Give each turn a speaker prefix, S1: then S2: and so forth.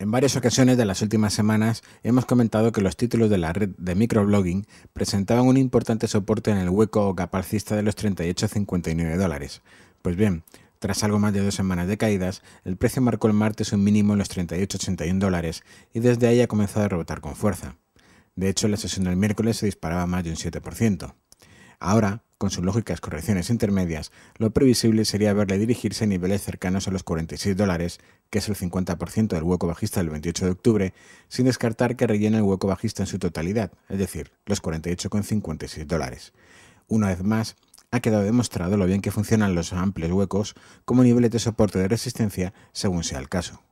S1: En varias ocasiones de las últimas semanas hemos comentado que los títulos de la red de microblogging presentaban un importante soporte en el hueco o de los 38,59 dólares. Pues bien, tras algo más de dos semanas de caídas, el precio marcó el martes un mínimo en los 38,81 dólares y desde ahí ha comenzado a rebotar con fuerza. De hecho, la sesión del miércoles se disparaba más de un 7%. Ahora, con sus lógicas correcciones intermedias, lo previsible sería verle dirigirse a niveles cercanos a los 46 dólares, que es el 50% del hueco bajista del 28 de octubre, sin descartar que rellene el hueco bajista en su totalidad, es decir, los 48,56 dólares. Una vez más, ha quedado demostrado lo bien que funcionan los amplios huecos como niveles de soporte de resistencia según sea el caso.